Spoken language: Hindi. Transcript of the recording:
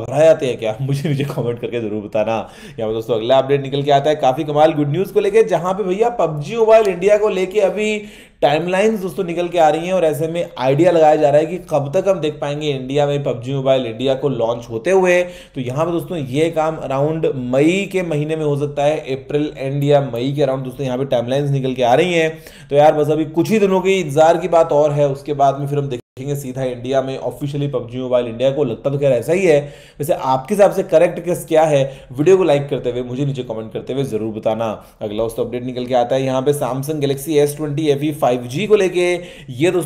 भराए आते हैं क्या मुझे नीचे कमेंट करके जरूर बताना यहाँ दोस्तों अगला अपडेट निकल के आता है काफी कमाल गुड न्यूज को लेके जहां पे भैया पबजी मोबाइल इंडिया को लेके अभी टाइमलाइंस दोस्तों निकल के आ रही हैं और ऐसे में आइडिया लगाया जा रहा है कि कब तक हम देख पाएंगे इंडिया में पबजी मोबाइल इंडिया को लॉन्च होते हुए तो यहाँ पर दोस्तों ये काम अराउंड मई के महीने में हो सकता है अप्रैल एंड या मई के अराउंड दोस्तों यहाँ पे टाइमलाइंस निकल के आ रही हैं तो यार बस अभी कुछ ही दिनों की इंतजार की बात और है उसके बाद में फिर हम देखेंगे सीधा इंडिया में ऑफिशियली पबजी मोबाइल इंडिया को लगता तो खैर ऐसा ही है वैसे आपके हिसाब से करेक्ट केस क्या है वीडियो को लाइक करते हुए मुझे नीचे कमेंट करते हुए जरूर बताना अगला दोस्तों अपडेट निकल के आता है यहाँ पे Samsung Galaxy S twenty F E five G को लेके ये दोस्तों